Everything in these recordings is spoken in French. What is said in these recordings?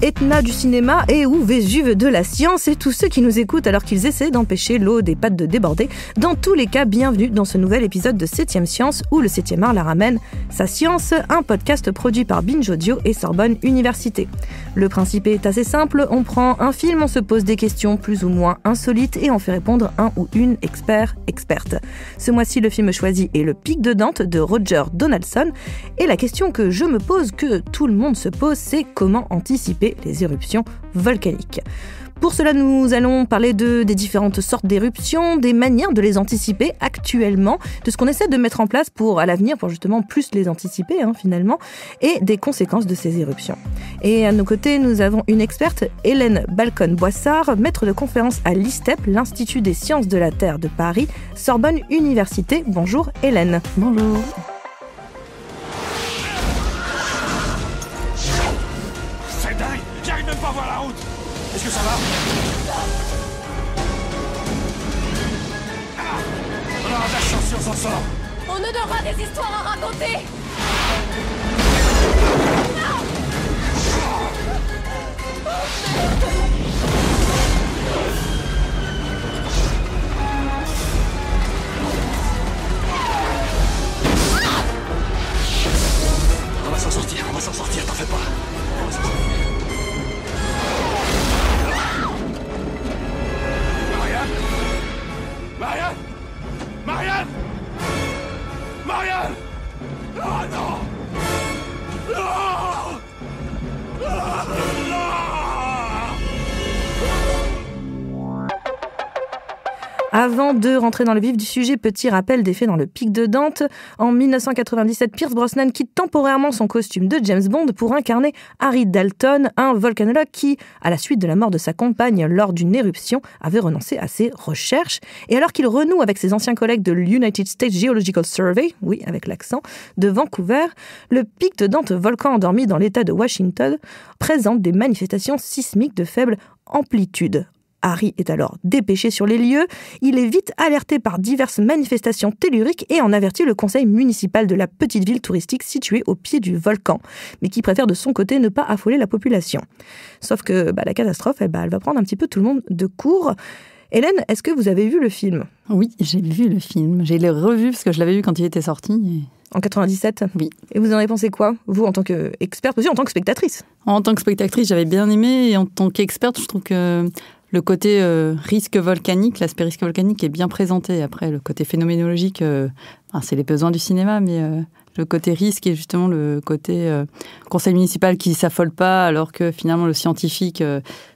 Etna du cinéma et ou Vésuve de la science et tous ceux qui nous écoutent alors qu'ils essaient d'empêcher l'eau des pattes de déborder. Dans tous les cas, bienvenue dans ce nouvel épisode de 7ème Science où le 7ème art la ramène sa science, un podcast produit par Binge Audio et Sorbonne Université. Le principe est assez simple, on prend un film, on se pose des questions plus ou moins insolites et on fait répondre un ou une expert, experte. Ce mois-ci, le film choisi est Le Pic de Dante de Roger Donaldson et la question que je me pose, que tout le monde se pose, c'est comment anticiper les éruptions volcaniques. Pour cela, nous allons parler de, des différentes sortes d'éruptions, des manières de les anticiper actuellement, de ce qu'on essaie de mettre en place pour à l'avenir, pour justement plus les anticiper hein, finalement, et des conséquences de ces éruptions. Et à nos côtés, nous avons une experte, Hélène Balcon-Boissard, maître de conférence à l'ISTEP, l'Institut des sciences de la Terre de Paris, Sorbonne Université. Bonjour Hélène. Bonjour. On ne donnera des histoires à raconter On va s'en sortir, on va s'en sortir, t'en fais pas Maria. Marianne Brian! Oh, no! No! Ah! no! Ah! Avant de rentrer dans le vif du sujet, petit rappel des faits dans le pic de Dante. En 1997, Pierce Brosnan quitte temporairement son costume de James Bond pour incarner Harry Dalton, un volcanologue qui, à la suite de la mort de sa compagne lors d'une éruption, avait renoncé à ses recherches. Et alors qu'il renoue avec ses anciens collègues de l'United States Geological Survey, oui, avec l'accent, de Vancouver, le pic de Dante, volcan endormi dans l'État de Washington, présente des manifestations sismiques de faible amplitude. Harry est alors dépêché sur les lieux. Il est vite alerté par diverses manifestations telluriques et en avertit le conseil municipal de la petite ville touristique située au pied du volcan, mais qui préfère de son côté ne pas affoler la population. Sauf que bah, la catastrophe, eh bah, elle va prendre un petit peu tout le monde de court. Hélène, est-ce que vous avez vu le film Oui, j'ai vu le film. J'ai le revu parce que je l'avais vu quand il était sorti. En 97 Oui. Et vous en avez pensé quoi, vous, en tant qu'experte, aussi en tant que spectatrice En tant que spectatrice, j'avais bien aimé. Et en tant qu'experte, je trouve que le côté euh, risque volcanique, l'aspect risque volcanique est bien présenté. Après, le côté phénoménologique, euh, c'est les besoins du cinéma, mais euh, le côté risque est justement le côté conseil municipal qui s'affole pas, alors que finalement le scientifique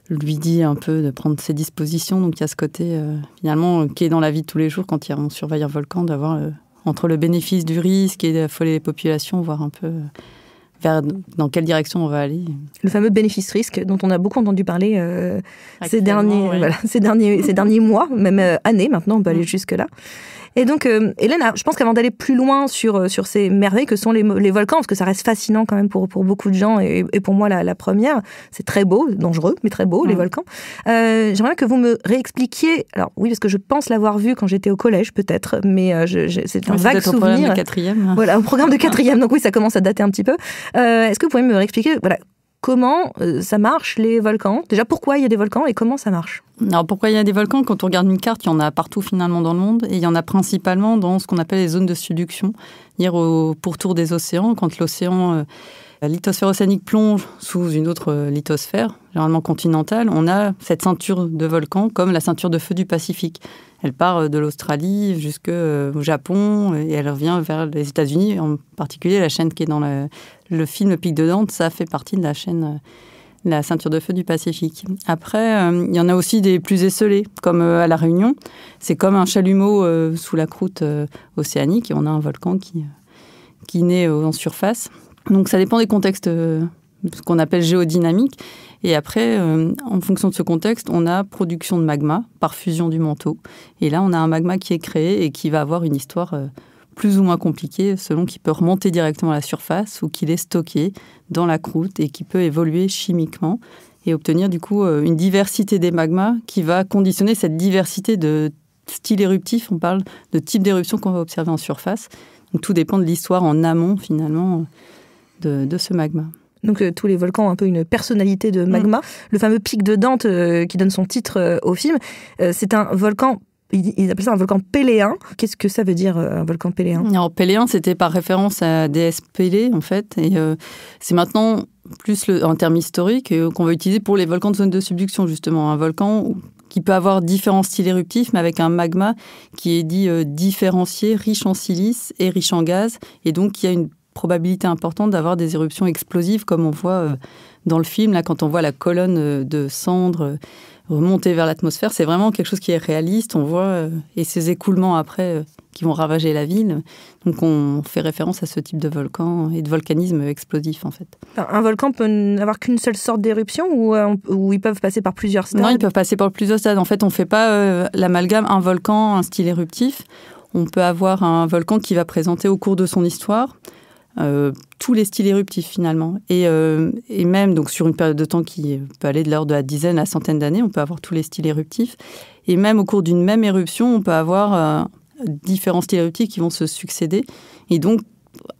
lui dit un peu de prendre ses dispositions. Donc il y a ce côté finalement qui est dans la vie de tous les jours quand il y a un volcan, d'avoir entre le bénéfice du risque et d'affoler les populations, voir un peu dans quelle direction on va aller. Le fameux bénéfice-risque dont on a beaucoup entendu parler euh, ces, derniers, ces, derniers, ces derniers mois, même euh, années maintenant, on peut aller mm. jusque-là. Et donc, euh, Hélène, je pense qu'avant d'aller plus loin sur, euh, sur ces merveilles que sont les, les, volcans, parce que ça reste fascinant quand même pour, pour beaucoup de gens, et, et pour moi la, la première, c'est très beau, dangereux, mais très beau, les volcans. Euh, J'aimerais que vous me réexpliquiez, alors oui, parce que je pense l'avoir vu quand j'étais au collège peut-être, mais euh, c'est un vague souvenir. Au programme de quatrième. Voilà, au programme de quatrième, donc oui, ça commence à dater un petit peu. Euh, est-ce que vous pouvez me réexpliquer voilà, comment euh, ça marche les volcans Déjà, pourquoi il y a des volcans et comment ça marche Alors, pourquoi il y a des volcans Quand on regarde une carte, il y en a partout finalement dans le monde et il y en a principalement dans ce qu'on appelle les zones de subduction, dire au pourtour des océans, quand l'océan. Euh, la lithosphère océanique plonge sous une autre euh, lithosphère, généralement continentale, on a cette ceinture de volcans comme la ceinture de feu du Pacifique. Elle part euh, de l'Australie jusqu'au euh, Japon euh, et elle revient vers les États-Unis. En particulier, la chaîne qui est dans le, film Pic de Dante, ça fait partie de la chaîne la ceinture de feu du Pacifique. Après, il y en a aussi des plus esselés, comme à La Réunion. C'est comme un chalumeau sous la croûte océanique et on a un volcan qui, qui naît en surface. Donc ça dépend des contextes, ce qu'on appelle géodynamique. Et après, euh, en fonction de ce contexte, on a production de magma par fusion du manteau. Et là, on a un magma qui est créé et qui va avoir une histoire euh, plus ou moins compliquée selon qu'il peut remonter directement à la surface ou qu'il est stocké dans la croûte et qui peut évoluer chimiquement et obtenir du coup euh, une diversité des magmas qui va conditionner cette diversité de style éruptif. On parle de type d'éruption qu'on va observer en surface. Donc tout dépend de l'histoire en amont finalement de ce magma. Donc euh, tous les volcans ont un peu une personnalité de magma. Mm. Le fameux pic de Dante euh, qui donne son titre euh, au film, c'est un volcan ils appellent ça un volcan péléen. Qu'est-ce que ça veut dire un volcan péléen Alors, péléen, c'était par référence à déesse en fait. Et c'est maintenant plus le, un terme historique qu'on va utiliser pour les volcans de zone de subduction, justement. Un volcan qui peut avoir différents styles éruptifs, mais avec un magma qui est dit différencié, riche en silice et riche en gaz, et donc il y a une probabilité importante d'avoir des éruptions explosives, comme on voit euh, dans le film, là, quand on voit la colonne euh, de cendres euh, remonter vers l'atmosphère. C'est vraiment quelque chose qui est réaliste, on voit, et ces écoulements après qui vont ravager la ville. Donc on fait référence à ce type de volcan et de volcanisme explosif, en fait. Un volcan peut n'avoir qu'une seule sorte d'éruption ou, ou, ils peuvent passer par plusieurs stades Non, ils peuvent passer par plusieurs stades. En fait, on ne fait pas l'amalgame un volcan, un style éruptif. On peut avoir un volcan qui va présenter au cours de son histoire euh, tous les styles éruptifs finalement. Euh, et, même donc sur une période de temps qui peut aller de l'ordre de la dizaine à la centaine d'années, on peut avoir tous les styles éruptifs. Et même au cours d'une même éruption, on peut avoir euh, différents styles éruptifs qui vont se succéder. Et donc,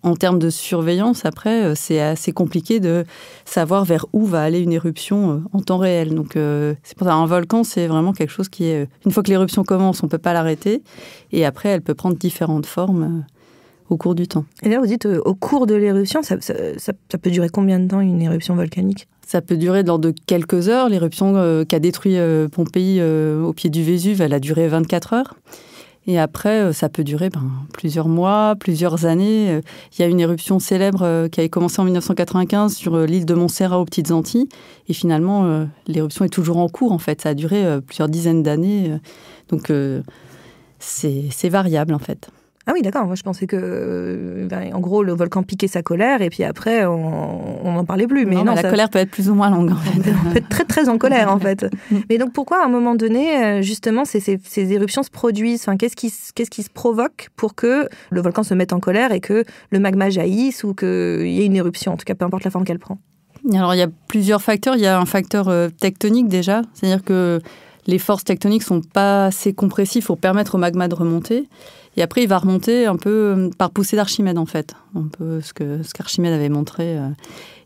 en termes de surveillance, après, c'est assez compliqué de savoir vers où va aller une éruption en temps réel. Donc, c'est pour ça, un volcan, c'est vraiment quelque chose qui est. Une fois que l'éruption commence, on ne peut pas l'arrêter. Et après, elle peut prendre différentes formes au cours du temps. Et là, vous dites euh, au cours de l'éruption, ça, peut durer combien de temps une éruption volcanique Ça peut durer lors de quelques heures. L'éruption euh, qui a détruit euh, Pompéi au pied du Vésuve, elle a duré 24 heures. Et après, ça peut durer ben, plusieurs mois, plusieurs années. Il y a une éruption célèbre qui a commencé en 1995 sur l'île de Montserrat aux Petites Antilles. Et finalement, l'éruption est toujours en cours, en fait. Ça a duré plusieurs dizaines d'années. Donc, c'est variable, en fait. Ah oui, d'accord. Moi, je pensais que, euh, ben, en gros, le volcan piquait sa colère et puis après, on n'en parlait plus. Mais non, la colère peut être plus ou moins longue. En fait. on peut être très, très en colère, en fait. Mais donc, pourquoi, à un moment donné, euh, justement, ces, ces, éruptions se produisent enfin, qu'est-ce, qui, qu'est-ce qui se provoque pour que le volcan se mette en colère et que le magma jaillisse ou qu'il y ait une éruption, en tout cas, peu importe la forme qu'elle prend Alors, il y a plusieurs facteurs. Il y a un facteur euh, tectonique déjà, c'est-à-dire que les forces tectoniques sont pas assez compressives pour permettre au magma de remonter. Et après, il va remonter un peu euh, par poussée d'Archimède, en fait. Un peu ce que ce qu'Archimède avait montré. Euh.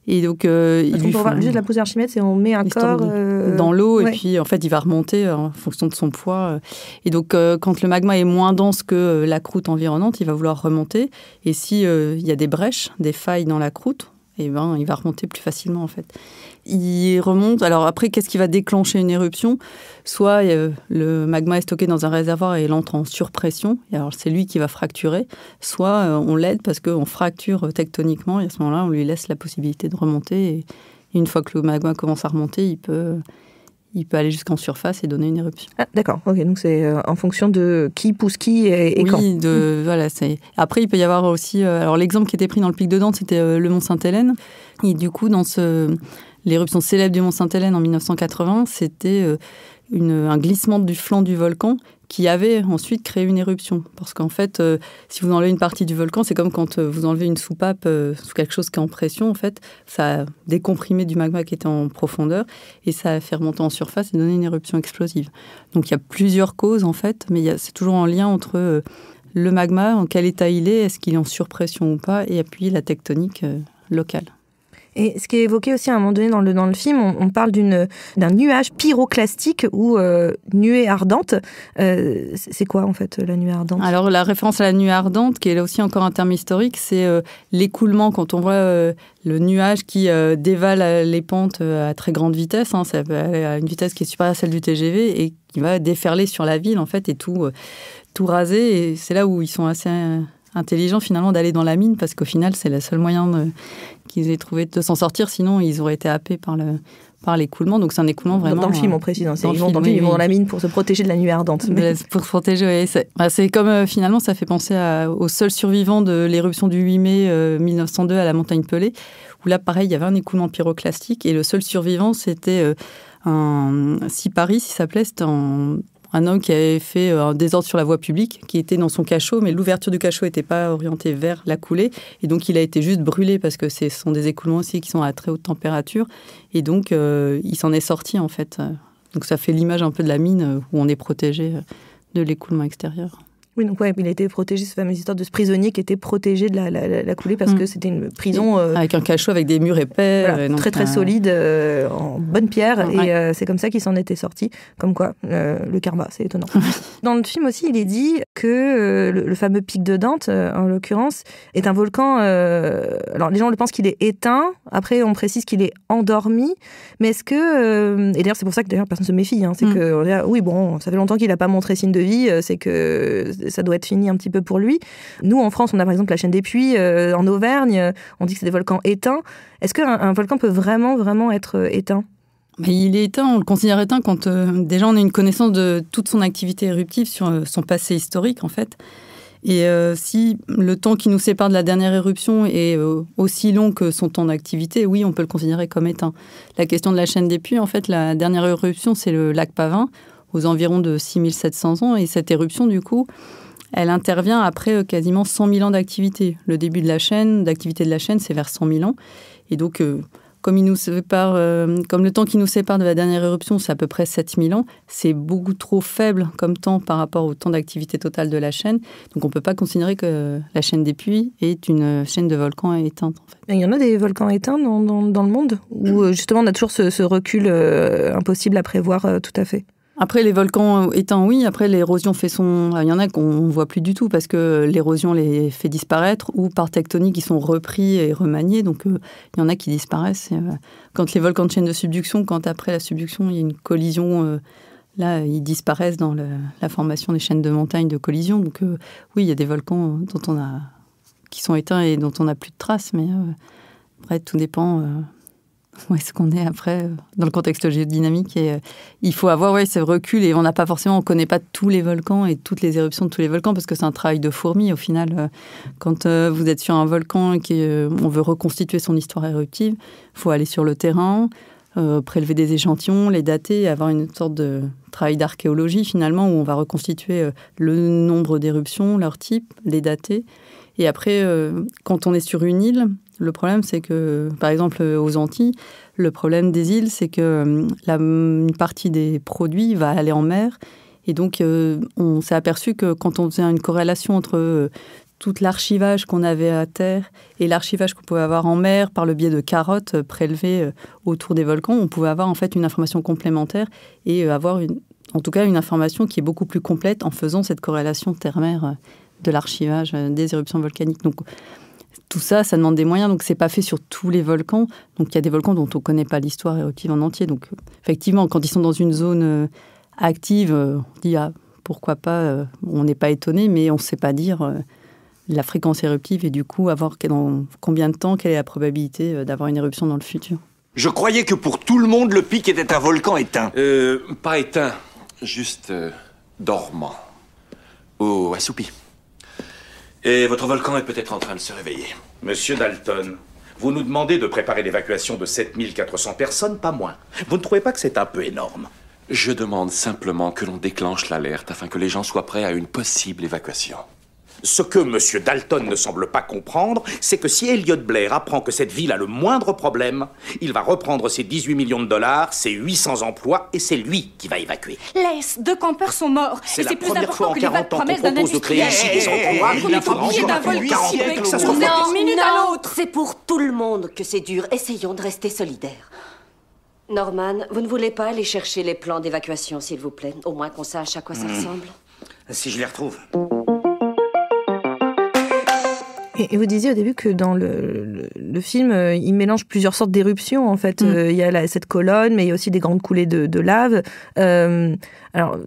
Et donc, euh, il lui faut... juste la poussée d'Archimède, c'est on met un corps dans l'eau et puis en fait, il va remonter en fonction de son poids. Et donc, quand le magma est moins dense que la croûte environnante, il va vouloir remonter. Et si il y a des brèches, des failles dans la croûte, et eh ben, il va remonter plus facilement en fait il remonte. Alors après, qu'est-ce qui va déclencher une éruption Soit euh, le magma est stocké dans un réservoir et il entre en surpression, et alors c'est lui qui va fracturer, soit euh, on l'aide parce qu'on fracture tectoniquement, et à ce moment-là, on lui laisse la possibilité de remonter. Et, une fois que le magma commence à remonter, il peut, il peut aller jusqu'en surface et donner une éruption. Ah, d'accord, ok, donc c'est euh, en fonction de qui pousse qui et, et oui, De, mm. voilà, Après, il peut y avoir aussi. alors, l'exemple qui était pris dans le pic de Dante, c'était le Mont Sainte-Hélène. Et du coup, dans ce l'éruption célèbre du Mont saint hélène en 1980, c'était euh, un glissement du flanc du volcan qui avait ensuite créé une éruption. Parce qu'en fait, euh, si vous enlevez une partie du volcan, c'est comme quand euh, vous enlevez une soupape sous quelque chose qui est en pression, en fait, ça a décomprimé du magma qui était en profondeur et ça a fait remonter en surface et donner une éruption explosive. Donc il y a plusieurs causes, en fait, mais c'est toujours un lien entre le magma, en quel état il est, est-ce qu'il est en surpression ou pas, et appuyer la tectonique locale. Et ce qui est évoqué aussi à un moment donné dans le, dans le film, on, parle parle d'un nuage pyroclastique ou euh, nuée ardente. Euh, c'est quoi en fait la nuée ardente Alors la référence à la nuée ardente, qui est là aussi encore un terme historique, c'est euh, l'écoulement quand on voit le nuage qui dévale les pentes à très grande vitesse, hein, à une vitesse qui est supérieure à celle du TGV et qui va déferler sur la ville en fait et tout, tout raser. Et c'est là où ils sont assez intelligent finalement d'aller dans la mine parce qu'au final c'est le seul moyen qu'ils aient trouvé de s'en sortir sinon ils auraient été happés par le par l'écoulement donc c'est un écoulement vraiment euh, dans, le film on précise dans ils, le dans la mine pour se protéger de la nuit ardente pour se protéger oui, c'est, bah, comme euh, finalement ça fait penser au seul survivant de l'éruption du 8 mai 1902 euh, à la montagne Pelée où là pareil il y avait un écoulement pyroclastique et le seul survivant c'était un si Paris s'il s'appelait c'était en un homme qui avait fait euh, un désordre sur la voie publique, qui était dans son cachot, mais l'ouverture du cachot n'était pas orientée vers la coulée, et donc il a été juste brûlé parce que ce sont des écoulements aussi qui sont à très haute température, et donc euh, il s'en est sorti en fait. Euh, donc ça fait l'image un peu de la mine où on est protégé de l'écoulement extérieur. Oui, donc il a été protégé, cette fameuse histoire de ce prisonnier qui était protégé de la, coulée parce mm. que c'était une prison... Euh, ah, avec un cachot, avec des murs épais. Euh, très très ah. solide, euh, en bonne pierre, mm, et c'est comme ça qu'il s'en était sorti. Comme quoi, le karma, c'est étonnant. Dans le film aussi, il est dit que le, fameux pic de Dante, en l'occurrence, est un volcan... alors les gens le pensent qu'il est éteint, après on précise qu'il est endormi, mais est-ce que... et d'ailleurs c'est pour ça que d'ailleurs personne se méfie, hein. c'est mm. que... Oui, bon, ça fait longtemps qu'il n'a pas montré signe de vie, c'est que ça doit être fini un petit peu pour lui. Nous, en France, on a par exemple la chaîne des Puits, euh, en Auvergne, euh, on dit que c'est des volcans éteints. Est-ce qu'un un volcan peut vraiment, vraiment être euh, éteint il est éteint, on le considère éteint quand déjà on a une connaissance de toute son activité éruptive sur son passé historique en fait. Et si le temps qui nous sépare de la dernière éruption est aussi long que son temps d'activité, oui, on peut le considérer comme éteint. La question de la chaîne des puits, en fait, la dernière éruption, c'est le lac Pavin aux environs de 6700 ans. Et cette éruption, du coup, elle intervient après euh, quasiment 100 000 ans d'activité. Le début de la chaîne, d'activité de la chaîne, c'est vers 100 000 ans. Et donc, euh, comme, il nous sépare, euh, comme le temps qui nous sépare de la dernière éruption, c'est à peu près 7000 ans, c'est beaucoup trop faible comme temps par rapport au temps d'activité totale de la chaîne. Donc on ne peut pas considérer que la chaîne des puits est une chaîne de volcans éteints. Il y en a des volcans éteints dans, le monde, où justement on a toujours ce, recul impossible à prévoir tout à fait. Après, les volcans éteints, oui. Après, l'érosion fait son. Il y en a qu'on ne voit plus du tout parce que l'érosion les fait disparaître ou par tectonique, ils sont repris et remaniés. Donc, euh, il y en a qui disparaissent. Euh, quand les volcans de chaîne de subduction, quand après la subduction, il y a une collision, euh, là, ils disparaissent dans la formation des chaînes de montagnes de collision. Donc, oui, il y a des volcans dont on a... qui sont éteints et dont on n'a plus de traces. Mais après, tout dépend où est-ce qu'on est après euh, dans le contexte géodynamique et euh, il faut avoir ce recul et on n'a pas forcément on connaît pas tous les volcans et toutes les éruptions de tous les volcans parce que c'est un travail de fourmi au final euh, quand vous êtes sur un volcan et qu'on veut reconstituer son histoire éruptive faut aller sur le terrain prélever des échantillons les dater avoir une sorte de travail d'archéologie finalement où on va reconstituer le nombre d'éruptions leur type les dater et après quand on est sur une île le problème, c'est que, par exemple, aux Antilles, le problème des îles, c'est que euh, la, une partie des produits va aller en mer. Et donc, euh, on s'est aperçu que quand on faisait une corrélation entre euh, tout l'archivage qu'on avait à terre et l'archivage qu'on pouvait avoir en mer par le biais de carottes prélevées autour des volcans, on pouvait avoir en fait une information complémentaire et avoir une, en tout cas une information qui est beaucoup plus complète en faisant cette corrélation terre-mer de l'archivage des éruptions volcaniques. Donc tout ça, ça demande des moyens, donc c'est pas fait sur tous les volcans. Donc il y a des volcans dont on ne connaît pas l'histoire éruptive en entier. Donc euh, effectivement, quand ils sont dans une zone euh, active, euh, on dit ah, pourquoi pas, on n'est pas étonné, mais on ne sait pas dire la fréquence éruptive et du coup, avoir combien de temps, quelle est la probabilité d'avoir une éruption dans le futur. Je croyais que pour tout le monde, le pic était un volcan éteint. pas éteint, juste dormant. ou assoupi. Et votre volcan est peut-être en train de se réveiller. Monsieur Dalton, vous nous demandez de préparer l'évacuation de 7400 personnes, pas moins. Vous ne trouvez pas que c'est un peu énorme Je demande simplement que l'on déclenche l'alerte afin que les gens soient prêts à une possible évacuation. Ce que M. Dalton ne semble pas comprendre, c'est que si Elliot Blair apprend que cette ville a le moindre problème, il va reprendre ses 18 millions de dollars, ses 800 emplois, et c'est lui qui va évacuer. Laisse, deux campeurs sont morts. C'est la première fois en 40 ans qu'on propose de créer ici des emplois. Il est obligé d'un vol que ça se à l'autre. C'est pour tout le monde que c'est dur. Essayons de rester solidaires. Norman, vous ne voulez pas aller chercher les plans d'évacuation, s'il vous plaît Au moins qu'on sache à quoi ça hmm. ressemble. Si je les retrouve. Et, vous disiez au début que dans le, film, euh, il mélange plusieurs sortes d'éruptions. En fait, mm. euh, il y a cette colonne, mais il y a aussi des grandes coulées de, lave. Euh, alors,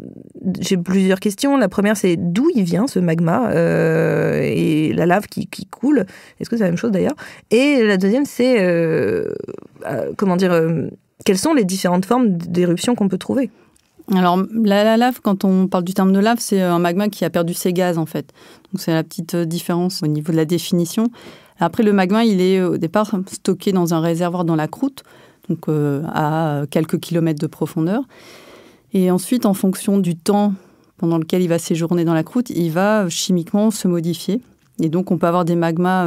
j'ai plusieurs questions. La première, c'est d'où il vient ce magma et la lave qui, qui coule. Est-ce que c'est la même chose d'ailleurs Et la deuxième, c'est comment dire Quelles sont les différentes formes d'éruptions qu'on peut trouver alors, la, lave, quand on parle du terme de lave, c'est euh, un magma qui a perdu ses gaz, en fait. Donc, c'est la petite euh, différence au niveau de la définition. Après, le magma, il est euh, au départ stocké dans un réservoir dans la croûte, donc à quelques kilomètres de profondeur. Et ensuite, en fonction du temps pendant lequel il va séjourner dans la croûte, il va chimiquement se modifier. Et donc, on peut avoir des magmas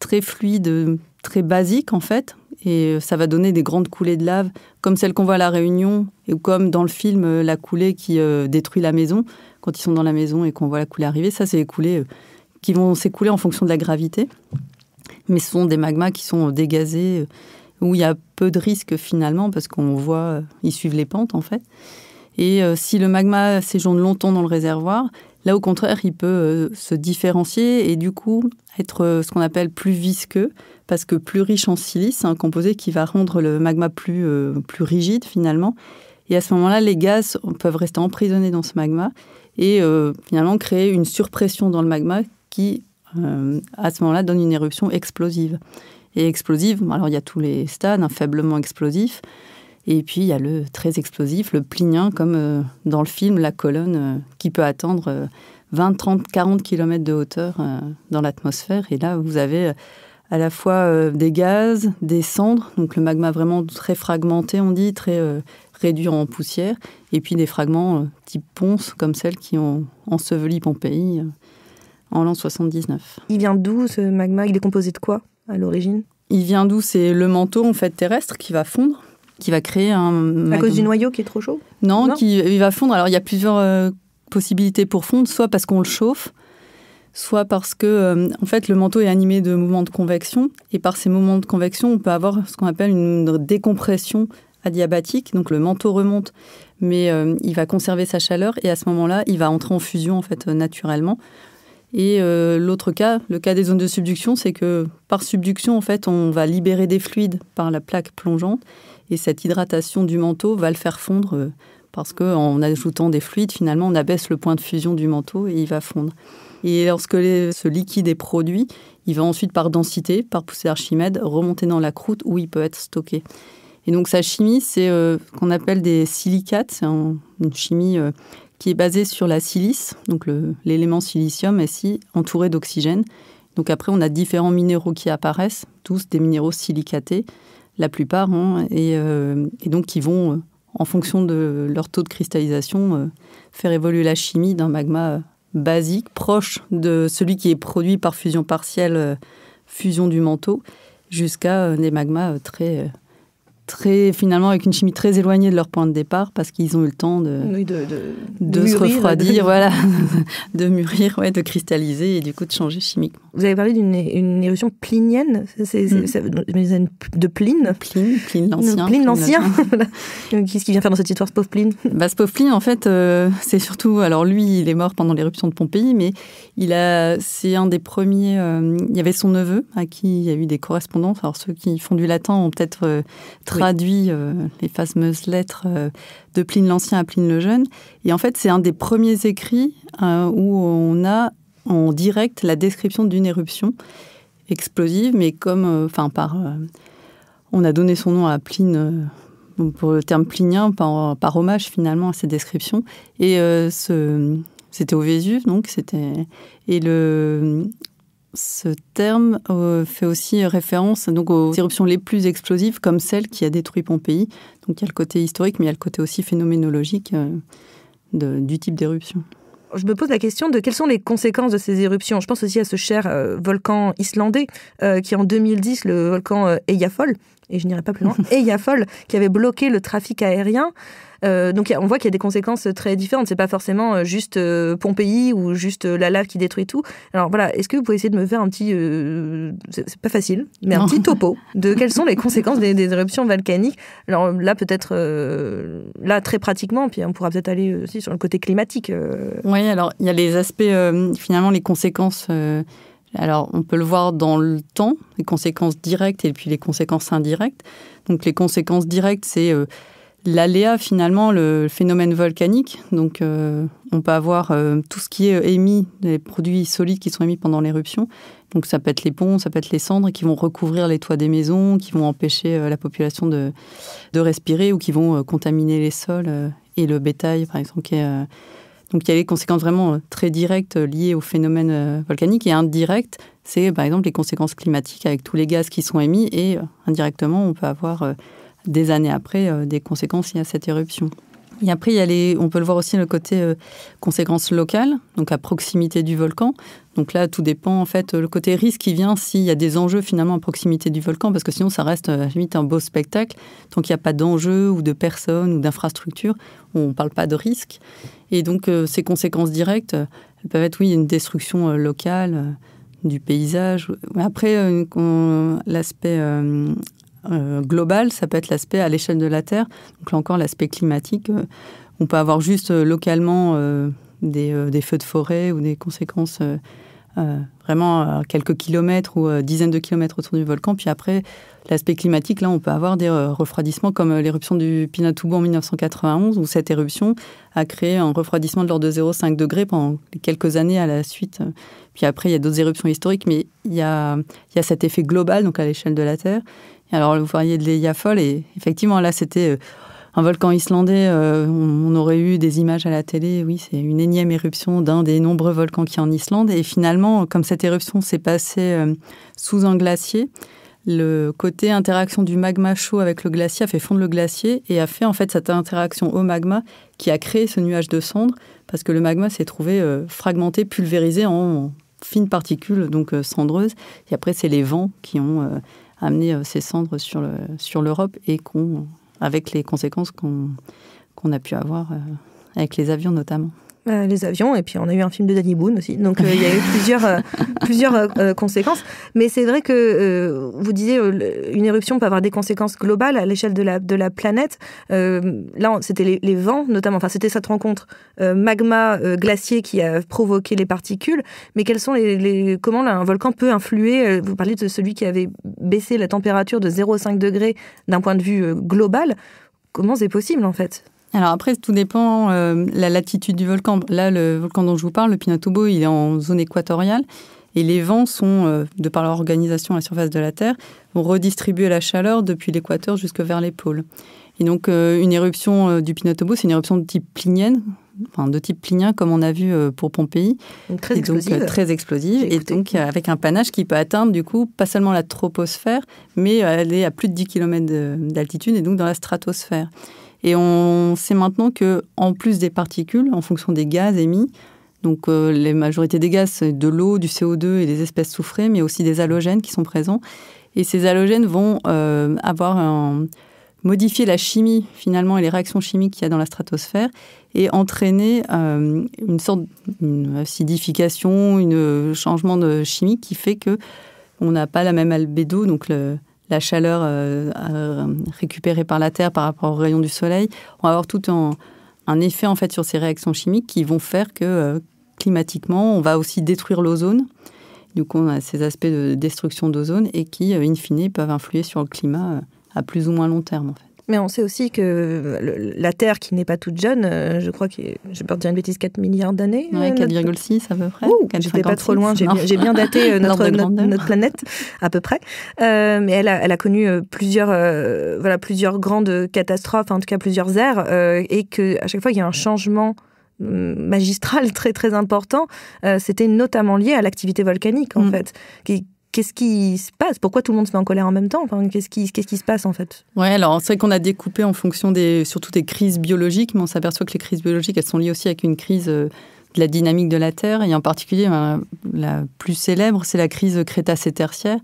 très fluides, très basique en fait, et euh, ça va donner des grandes coulées de lave, comme celle qu'on voit à La Réunion, ou comme dans le film euh, La coulée qui euh, détruit la maison, quand ils sont dans la maison et qu'on voit la coulée arriver. Ça, c'est les coulées qui vont s'écouler en fonction de la gravité. Mais ce sont des magmas qui sont dégazés, où il y a peu de risques finalement, parce qu'on voit, ils suivent les pentes en fait. Et si le magma séjourne longtemps dans le réservoir, Là, au contraire, il peut euh, se différencier et du coup être euh, ce qu'on appelle plus visqueux, parce que plus riche en silice, un composé qui va rendre le magma euh, plus, rigide finalement. Et à ce moment-là, les gaz peuvent rester emprisonnés dans ce magma et finalement créer une surpression dans le magma qui, à ce moment-là, donne une éruption explosive. Et explosive, alors il y a tous les stades, un faiblement explosif, et puis il y a le très explosif, le plinien, comme euh, dans le film, la colonne euh, qui peut atteindre 20, 30, 40 km de hauteur euh, dans l'atmosphère. Et là, vous avez à la fois des gaz, des cendres, donc le magma vraiment très fragmenté, on dit, très réduit en poussière, et puis des fragments type ponce, comme celles qui ont enseveli Pompéi en l'an 79. Il vient d'où ce magma Il est composé de quoi à l'origine Il vient d'où C'est le manteau en fait terrestre qui va fondre qui va créer un... À cause du noyau qui est trop chaud Non, Qui, il va fondre. Alors, il y a plusieurs euh, possibilités pour fondre, soit parce qu'on le chauffe, soit parce que, euh, en fait, le manteau est animé de mouvements de convection. Et par ces mouvements de convection, on peut avoir ce qu'on appelle une décompression adiabatique. Donc, le manteau remonte, mais euh, il va conserver sa chaleur. Et à ce moment-là, il va entrer en fusion, en fait, naturellement. Et euh, l'autre cas, le cas des zones de subduction, c'est que par subduction, en fait, on va libérer des fluides par la plaque plongeante et cette hydratation du manteau va le faire fondre euh, parce qu'en ajoutant des fluides, finalement, on abaisse le point de fusion du manteau et il va fondre. Et lorsque ce liquide est produit, il va ensuite par densité, par poussée d'Archimède, remonter dans la croûte où il peut être stocké. Et donc sa chimie, c'est euh, qu'on appelle des silicates, c'est une chimie qui est basé sur la silice, donc l'élément silicium, SI, entouré d'oxygène. Donc après, on a différents minéraux qui apparaissent, tous des minéraux silicatés, la plupart, hein, euh, et, donc qui vont, euh, en fonction de leur taux de cristallisation, euh, faire évoluer la chimie d'un magma basique, proche de celui qui est produit par fusion partielle, fusion du manteau, jusqu'à des magmas très très finalement avec une chimie très éloignée de leur point de départ parce qu'ils ont eu le temps de, de, se refroidir, de... voilà, de mûrir, ouais, de cristalliser et du coup de changer chimiquement. Vous avez parlé d'une éruption plinienne, c'est, mm. de Pline. Pline, Pline l'ancien. Pline l'ancien. Qu'est-ce qui vient faire dans cette histoire, ce pauvre Pline bah, Pline, en fait, euh, c'est surtout, alors lui, il est mort pendant l'éruption de Pompéi, mais il a, c'est un des premiers. Euh, il y avait son neveu à qui il y a eu des correspondances. Alors ceux qui font du latin ont peut-être euh, traduit euh, les fameuses lettres euh, de Pline l'Ancien à Pline le Jeune. Et en fait, c'est un des premiers écrits euh, où on a en direct la description d'une éruption explosive, mais comme, enfin, par, on a donné son nom à Pline. pour le terme plinien, par, par, hommage finalement à cette description. Et c'était au Vésuve, donc c'était. Et le, ce terme euh, fait aussi référence donc, aux éruptions les plus explosives, comme celle qui a détruit Pompéi. Donc il y a le côté historique, mais il y a le côté aussi phénoménologique euh, du type d'éruption. Je me pose la question de quelles sont les conséquences de ces éruptions. Je pense aussi à ce cher euh, volcan islandais qui, en 2010, le volcan Eyjafjall, et je n'irai pas plus loin, Eyjafjall, qui avait bloqué le trafic aérien. Euh, donc on voit qu'il y a des conséquences très différentes. C'est pas forcément euh, juste euh, Pompéi ou juste la lave qui détruit tout. Alors voilà, est-ce que vous pouvez essayer de me faire un petit, c'est pas facile, mais un petit topo de quelles sont les conséquences des, éruptions volcaniques Alors là peut-être, là très pratiquement, puis on pourra peut-être aller aussi sur le côté climatique. Oui, alors il y a les aspects finalement les conséquences. Alors, on peut le voir dans le temps, les conséquences directes et puis les conséquences indirectes. Donc, les conséquences directes, c'est l'aléa finalement, le phénomène volcanique. Donc euh, on peut avoir euh, tout ce qui est émis, les produits solides qui sont émis pendant l'éruption. Donc ça peut être les ponts, ça peut être les cendres qui vont recouvrir les toits des maisons, qui vont empêcher euh, la population de, respirer ou qui vont contaminer les sols et le bétail par exemple. donc il y a les conséquences vraiment très directes liées au phénomène volcanique et indirectes, c'est par exemple les conséquences climatiques avec tous les gaz qui sont émis et indirectement on peut avoir des années après, euh, des conséquences liées à cette éruption. Et après, y a on peut le voir aussi le côté euh, conséquences locales, donc à proximité du volcan. Donc là, tout dépend en fait euh, le côté risque qui vient s'il y a des enjeux finalement à proximité du volcan, parce que sinon ça reste à la limite un beau spectacle. Tant qu'il n'y a pas d'enjeux ou de personnes ou d'infrastructures, on ne parle pas de risque. Et donc ces conséquences directes, peuvent être oui une destruction locale du paysage. Après, l'aspect euh, global, ça peut être l'aspect à l'échelle de la Terre. Donc là encore, l'aspect climatique, euh, on peut avoir juste euh, localement des, feux de forêt ou des conséquences vraiment à quelques kilomètres ou dizaines de kilomètres autour du volcan. Puis après, l'aspect climatique, là, on peut avoir des refroidissements comme l'éruption du Pinatubo en 1991, où cette éruption a créé un refroidissement de l'ordre de 0,5 degrés pendant quelques années à la suite. Puis après, il y a d'autres éruptions historiques, mais il y a, cet effet global, donc à l'échelle de la Terre alors, vous parliez de l'Eyjafol, et effectivement, là, c'était euh, un volcan islandais. Euh, on, aurait eu des images à la télé. Oui, c'est une énième éruption d'un des nombreux volcans qui en Islande. Et finalement, comme cette éruption s'est passée euh, sous un glacier, le côté interaction du magma chaud avec le glacier a fait fondre le glacier et a fait en fait cette interaction au magma qui a créé ce nuage de cendres parce que le magma s'est trouvé fragmenté, pulvérisé en, en fines particules, donc cendreuses. Et après, c'est les vents qui ont amener ces euh, cendres sur, le, sur l'Europe et qu'on, avec les conséquences qu'on, qu'on a pu avoir euh, avec les avions notamment. Euh, les avions, et puis on a eu un film de Danny Boone aussi. Donc euh, il y a eu plusieurs, euh, plusieurs conséquences. Mais c'est vrai que vous disiez, une éruption peut avoir des conséquences globales à l'échelle de la, de la planète. là, c'était les, vents notamment, enfin c'était cette rencontre magma glacier qui a provoqué les particules. Mais quels sont les, comment un volcan peut influer Vous parliez de celui qui avait baissé la température de 0,5 degrés d'un point de vue global. Comment c'est possible en fait alors après, tout dépend euh, la latitude du volcan. Là, le volcan dont je vous parle, le Pinatubo, il est en zone équatoriale. Et les vents sont, euh, de par leur organisation à la surface de la Terre, vont redistribuer la chaleur depuis l'équateur jusque vers les pôles. Et donc, euh, une éruption du Pinatubo, c'est une éruption de type plinienne, enfin de type plinien, comme on a vu pour Pompéi. très explosive. très explosive. Et donc, avec un panache qui peut atteindre, du coup, pas seulement la troposphère, mais aller à plus de 10 km d'altitude et donc dans la stratosphère. Et on sait maintenant que, en plus des particules, en fonction des gaz émis, donc euh, les majorités des gaz, c'est de l'eau, du CO2 et des espèces soufrées, mais aussi des halogènes qui sont présents. Et ces halogènes vont euh, avoir un, modifier la chimie finalement et les réactions chimiques qu'il y a dans la stratosphère et entraîner euh, une sorte d'acidification, un changement de chimie qui fait que on n'a pas la même albédo, donc le, la chaleur euh, euh, récupérée par la Terre par rapport aux rayons du Soleil, on va avoir tout un, effet en fait sur ces réactions chimiques qui vont faire que euh, climatiquement, on va aussi détruire l'ozone. Du coup, on a ces aspects de destruction d'ozone et qui, in fine, peuvent influer sur le climat à plus ou moins long terme. Mais on sait aussi que la Terre, qui n'est pas toute jeune, euh, je crois que, je peux dire une bêtise, 4 milliards d'années. Oui, 4,6 euh, à peu près. j'étais pas trop loin, j'ai bien, daté euh, notre, notre, planète, à peu près. mais elle a, connu plusieurs, voilà, plusieurs grandes catastrophes, en tout cas plusieurs ères, et qu'à chaque fois, il y a un changement mm, magistral très très important, c'était notamment lié à l'activité volcanique en mm. fait, qui, qu'est-ce qui se passe Pourquoi tout le monde se met en colère en même temps qu'est-ce qui, qu'est-ce qui se passe en fait Ouais, alors c'est vrai qu'on a découpé en fonction des, surtout des crises biologiques, mais on s'aperçoit que les crises biologiques, elles sont liées aussi avec une crise euh, de la dynamique de la Terre, et en particulier ben, la plus célèbre, c'est la crise crétacé tertiaire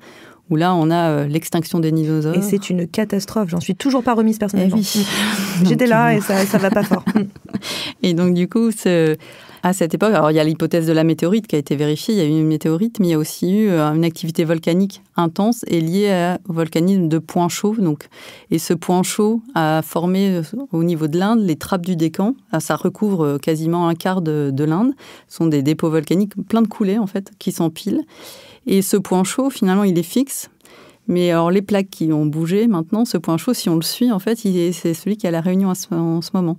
où là, on a euh, l'extinction des dinosaures. Et c'est une catastrophe, j'en suis toujours pas remise personnellement. Eh oui. J'étais là et ça, ça va pas fort. et donc, du coup, ce, à cette époque. Alors, il y a l'hypothèse de la météorite qui a été vérifiée. Il y a eu une météorite, mais il y a aussi eu euh, une activité volcanique intense et liée au volcanisme de points chauds. Donc, et ce point chaud a formé euh, au niveau de l'Inde les trappes du Décan. Ah, ça recouvre euh, quasiment un quart de, l'Inde. Ce sont des dépôts volcaniques plein de coulées, en fait, qui s'empilent. Et ce point chaud, finalement, il est fixe. Mais alors les plaques qui ont bougé maintenant, ce point chaud, si on le suit, en fait, c'est celui qui est à la Réunion en ce moment.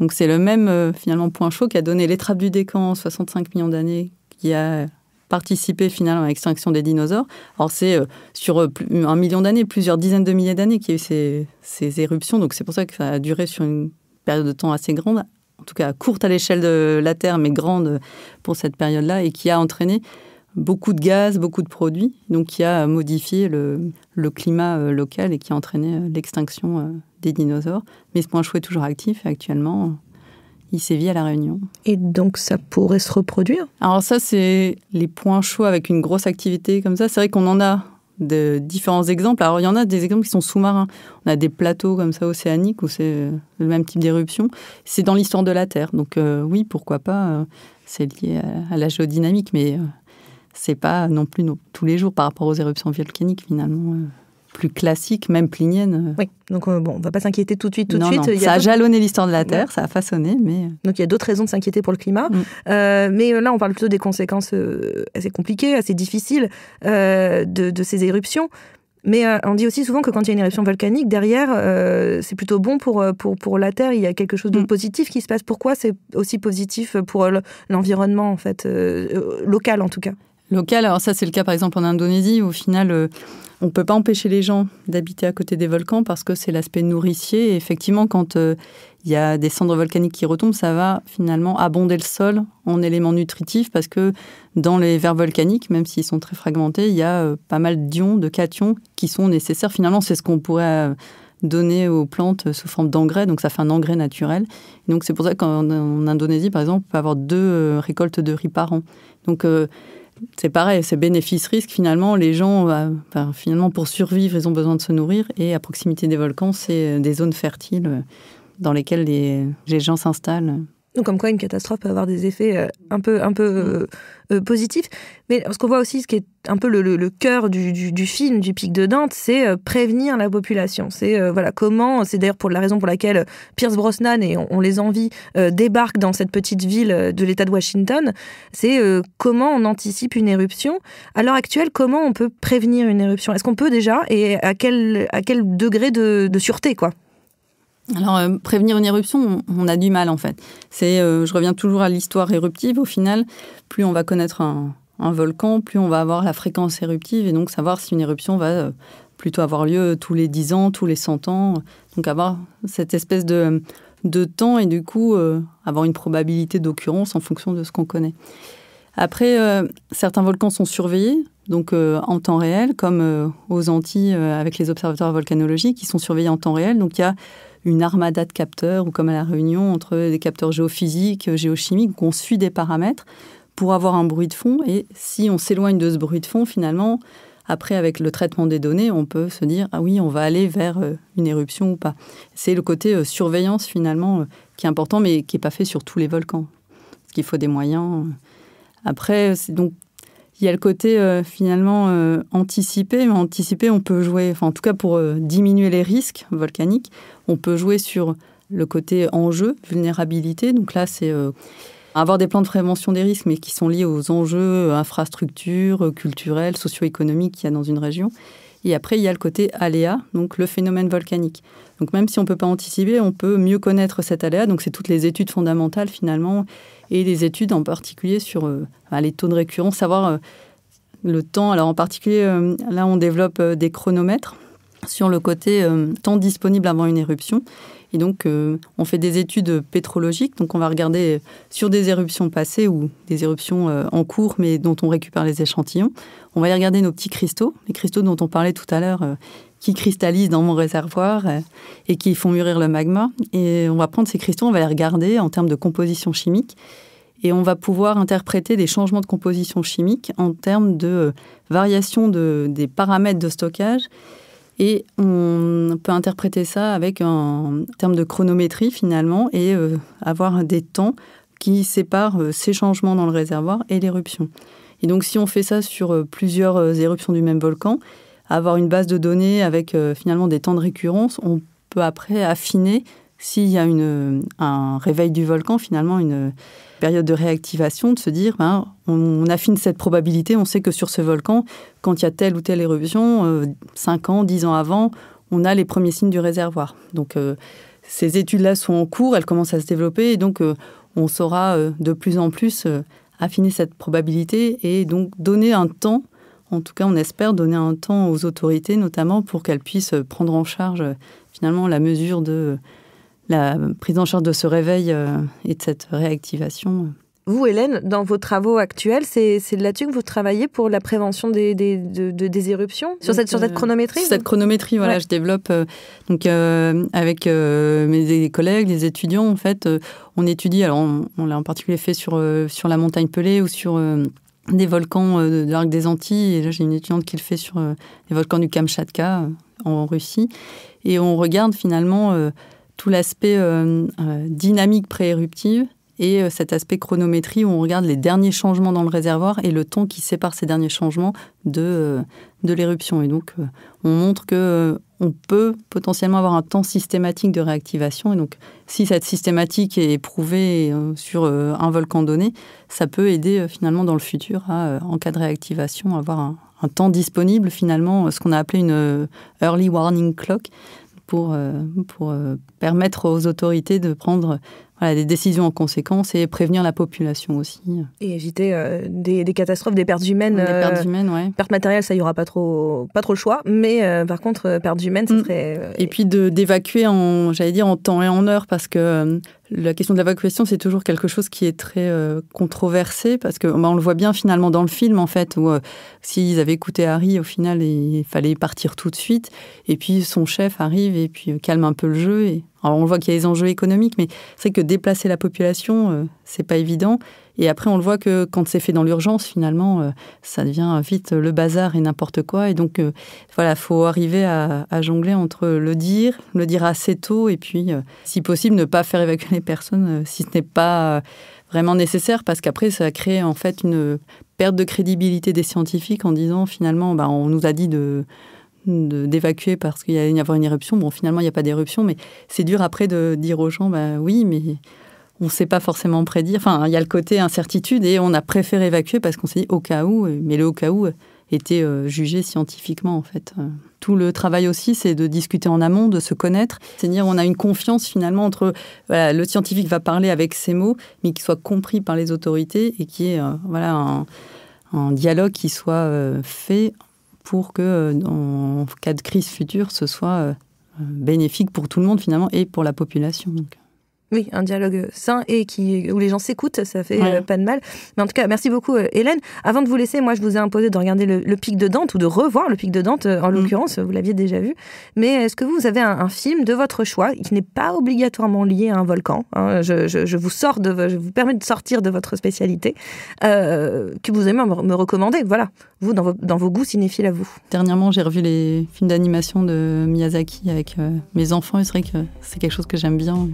Donc c'est le même euh, finalement point chaud qui a donné l'étrape du décan 65 millions d'années, qui a participé finalement à l'extinction des dinosaures. Alors c'est euh, sur euh, un million d'années, plusieurs dizaines de milliers d'années qu'il y a eu ces, ces éruptions. Donc c'est pour ça que ça a duré sur une période de temps assez grande, en tout cas courte à l'échelle de la Terre, mais grande pour cette période-là, et qui a entraîné beaucoup de gaz, beaucoup de produits, donc qui a modifié le, climat euh, local et qui a entraîné euh, l'extinction euh, des dinosaures. Mais ce point chaud est toujours actif actuellement, il sévit à La Réunion. Et donc ça pourrait se reproduire Alors ça, c'est les points chauds avec une grosse activité comme ça. C'est vrai qu'on en a de différents exemples. Alors il y en a des exemples qui sont sous-marins. On a des plateaux comme ça océaniques où c'est le même type d'éruption. C'est dans l'histoire de la Terre. Donc oui, pourquoi pas. c'est lié à, la géodynamique, mais c'est pas non plus tous les jours par rapport aux éruptions volcaniques finalement euh, plus classiques, même pliniennes. Euh. Oui, donc euh, bon, on ne va pas s'inquiéter tout de suite, suite. Il y a ça a jalonné l'histoire de la Terre, ça a façonné, mais... Donc il y a d'autres raisons de s'inquiéter pour le climat. Mm. mais là, on parle plutôt des conséquences assez compliquées, assez difficiles de, ces éruptions. Mais on dit aussi souvent que quand il y a une éruption volcanique, derrière, c'est plutôt bon pour, pour, pour la Terre, il y a quelque chose de mm. positif qui se passe. Pourquoi c'est aussi positif pour l'environnement, en fait, local en tout cas Local, Alors ça, c'est le cas par exemple en Indonésie, où au final, euh, on ne peut pas empêcher les gens d'habiter à côté des volcans parce que c'est l'aspect nourricier. Et effectivement, quand euh, il y a des cendres volcaniques qui retombent, ça va finalement abonder le sol en éléments nutritifs parce que dans les vers volcaniques, même s'ils sont très fragmentés, il y a euh, pas mal d'ions, de cations qui sont nécessaires. Finalement, c'est ce qu'on pourrait donner aux plantes sous forme d'engrais, donc ça fait un engrais naturel. donc c'est pour ça qu'en Indonésie, par exemple, on peut avoir deux récoltes de riz par an. Donc c'est pareil, c'est bénéfice-risque. Finalement, les gens, euh, finalement, pour survivre, ils ont besoin de se nourrir. Et à proximité des volcans, c'est euh, des zones fertiles euh, dans lesquelles les gens s'installent. Donc comme quoi une catastrophe peut avoir des effets euh, un peu, un peu mm. euh, euh, positifs. Mais ce qu'on voit aussi, ce qui est un peu le, cœur du, film, du pic de Dante, c'est prévenir la population. C'est voilà comment, c'est d'ailleurs pour la raison pour laquelle Pierce Brosnan, et on, les envie, débarquent dans cette petite ville de l'État de Washington, c'est comment on anticipe une éruption. À l'heure actuelle, comment on peut prévenir une éruption Est-ce qu'on peut déjà et à quel, à quel degré de, de sûreté quoi alors, euh, prévenir une éruption, on, a du mal en fait. C'est, euh, je reviens toujours à l'histoire éruptive. Au final, plus on va connaître un, volcan, plus on va avoir la fréquence éruptive et donc savoir si une éruption va euh, plutôt avoir lieu tous les 10 ans, tous les 100 ans. Donc, avoir cette espèce de, de temps et du coup, avoir une probabilité d'occurrence en fonction de ce qu'on connaît. Après, certains volcans sont surveillés, donc en temps réel, comme aux Antilles avec les observatoires volcanologiques, qui sont surveillés en temps réel. Donc il y a une armada de capteurs, ou comme à la Réunion, entre des capteurs géophysiques, géochimiques, où suit des paramètres pour avoir un bruit de fond. Et si on s'éloigne de ce bruit de fond, finalement, après, avec le traitement des données, on peut se dire, ah oui, on va aller vers euh, une éruption ou pas. C'est le côté euh, surveillance, finalement, euh, qui est important, mais qui n'est pas fait sur tous les volcans. Parce qu'il faut des moyens. Après, donc, il y a le côté euh, finalement euh, anticipé. Mais anticipé, on peut jouer, enfin, en tout cas pour euh, diminuer les risques volcaniques, on peut jouer sur le côté enjeu, vulnérabilité. Donc là, c'est avoir des plans de prévention des risques, mais qui sont liés aux enjeux infrastructures, culturels, socio-économiques qu'il y a dans une région. Et après, il y a le côté aléa, donc le phénomène volcanique. Donc même si on peut pas anticiper, on peut mieux connaître cet aléa. Donc c'est toutes les études fondamentales finalement et des études en particulier sur euh, bah, les taux de récurrence, savoir euh, le temps. Alors en particulier, euh, là, on développe des chronomètres sur le côté euh, temps disponible avant une éruption. Et donc, euh, on fait des études pétrologiques. Donc, on va regarder euh, sur des éruptions passées ou des éruptions en cours, mais dont on récupère les échantillons. On va y regarder nos petits cristaux, les cristaux dont on parlait tout à l'heure, qui cristallisent dans mon réservoir et qui font mûrir le magma. Et on va prendre ces cristaux, on va les regarder en termes de composition chimique. Et on va pouvoir interpréter des changements de composition chimique en termes de variation des paramètres de stockage et on peut interpréter ça avec un terme de chronométrie finalement et euh, avoir des temps qui séparent euh, ces changements dans le réservoir et l'éruption. Et donc si on fait ça sur euh, plusieurs éruptions du même volcan, avoir une base de données avec finalement des temps de récurrence, on peut après affiner s'il y a un réveil du volcan, finalement, une période de réactivation, de se dire, ben, on, affine cette probabilité, on sait que sur ce volcan, quand il y a telle ou telle éruption, 5 euh, ans, 10 ans avant, on a les premiers signes du réservoir. Donc, euh, ces études-là sont en cours, elles commencent à se développer, et donc euh, on saura de plus en plus affiner cette probabilité et donc donner un temps, en tout cas on espère donner un temps aux autorités notamment pour qu'elles puissent prendre en charge finalement la mesure de la prise en charge de ce réveil euh, et de cette réactivation. Vous, Hélène, dans vos travaux actuels, c'est là-dessus que vous travaillez pour la prévention des, des, éruptions sur, cette, sur cette euh, chronométrie Sur cette chronométrie, voilà, je développe euh, donc, avec mes collègues, les étudiants, en fait, on étudie, alors on, l'a en particulier fait sur, sur la montagne Pelée ou sur des volcans de l'arc des Antilles, et là j'ai une étudiante qui le fait sur les volcans du Kamchatka en Russie, et on regarde finalement l'aspect euh, euh, dynamique pré-éruptive et euh, cet aspect chronométrie où on regarde les derniers changements dans le réservoir et le temps qui sépare ces derniers changements de, de l'éruption. Et donc, on montre que on peut potentiellement avoir un temps systématique de réactivation. Et donc, si cette systématique est prouvée sur un volcan donné, ça peut aider finalement dans le futur à, en cas de réactivation, avoir un, un temps disponible finalement, ce qu'on a appelé une early warning clock, pour, euh, pour euh, permettre aux autorités de prendre des décisions en conséquence et prévenir la population aussi. Et éviter euh, des, catastrophes, des pertes humaines. Des pertes euh, humaines, ouais. Pertes matérielles, ça, il n'y aura pas trop, pas trop le choix. Mais euh, par contre, pertes humaines, ça mm. serait. Et puis d'évacuer en, j'allais dire, en temps et en heure, parce que la question de l'évacuation, c'est toujours quelque chose qui est très controversé parce que bah, on le voit bien finalement dans le film en fait où s'ils avaient écouté Harry au final il fallait partir tout de suite et puis son chef arrive et puis calme un peu le jeu et alors on voit qu'il y a des enjeux économiques, mais c'est que déplacer la population, euh, c'est pas évident. Et après, on le voit que quand c'est fait dans l'urgence, finalement, euh, ça devient vite le bazar et n'importe quoi. Et donc, euh, voilà, faut arriver à, jongler entre le dire, le dire assez tôt, et puis, si possible, ne pas faire évacuer les personnes si ce n'est pas vraiment nécessaire, parce qu'après, ça crée en fait une perte de crédibilité des scientifiques en disant finalement, bah, on nous a dit de d'évacuer parce qu'il y a y avoir une éruption. Bon, finalement, il n'y a pas d'éruption, mais c'est dur après de dire aux gens, bah oui, mais on ne sait pas forcément prédire. Enfin, il y a le côté incertitude et on a préféré évacuer parce qu'on s'est dit au cas où, mais le au cas où était euh, jugé scientifiquement en fait. Tout le travail aussi, c'est de discuter en amont, de se connaître. C'est-à-dire, on a une confiance finalement entre le scientifique va parler avec ses mots, mais qu'il soit compris par les autorités et qui y euh, voilà, un, dialogue qui soit euh, fait pour que, euh, en cas de crise future, ce soit euh, euh, bénéfique pour tout le monde finalement et pour la population. Oui, un dialogue sain et qui, où les gens s'écoutent, ça fait euh, pas de mal. Mais en tout cas, merci beaucoup, euh, Hélène. Avant de vous laisser, moi, je vous ai imposé de regarder le, pic de Dante ou de revoir le pic de Dante, euh, en mm. l'occurrence, vous l'aviez déjà vu. Mais est-ce que vous avez un, film de votre choix qui n'est pas obligatoirement lié à un volcan hein, je, vous sors de, je vous permets de sortir de votre spécialité, que vous aimez me, recommander, voilà, vous, dans vos, goûts cinéphiles à vous. Dernièrement, j'ai revu les films d'animation de Miyazaki avec mes enfants, et c'est vrai que c'est quelque chose que j'aime bien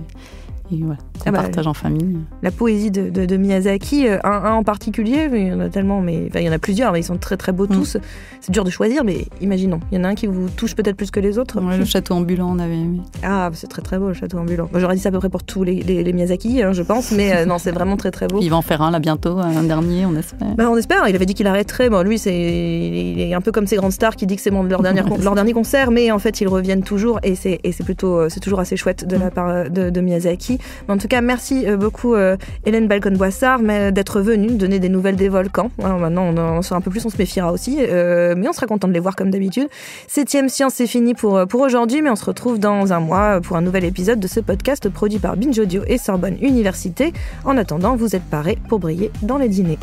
et voilà, ah bah, partage en famille. La poésie de, Miyazaki, euh, un, en particulier, il y en a tellement, mais il y en a plusieurs, mais ils sont très très beaux mm. tous. C'est dur de choisir, mais imaginons, il y en a un qui vous touche peut-être plus que les autres. le château ambulant, on avait aimé. Ah, c'est très très beau le château ambulant. J'aurais dit ça à peu près pour tous les, Miyazaki, hein, je pense, mais euh, non, c'est vraiment très très beau. Il va en faire un là bientôt, euh, un dernier, on espère. Bah, on espère, il avait dit qu'il arrêterait. Bon, lui, c'est il est un peu comme ces grandes stars qui disent que c'est leur, dernier, leur dernier concert, mais en fait, ils reviennent toujours et c'est plutôt, c'est toujours assez chouette de la part de Miyazaki en tout cas, merci euh, beaucoup euh, Hélène Balcon-Boissard euh, d'être venue donner des nouvelles des volcans. maintenant, on en saura un peu plus, on se méfiera aussi, mais on sera content de les voir comme d'habitude. Septième science, c'est fini pour, pour aujourd'hui, mais on se retrouve dans un mois pour un nouvel épisode de ce podcast produit par Binge Audio et Sorbonne Université. En attendant, vous êtes parés pour briller dans les dîners.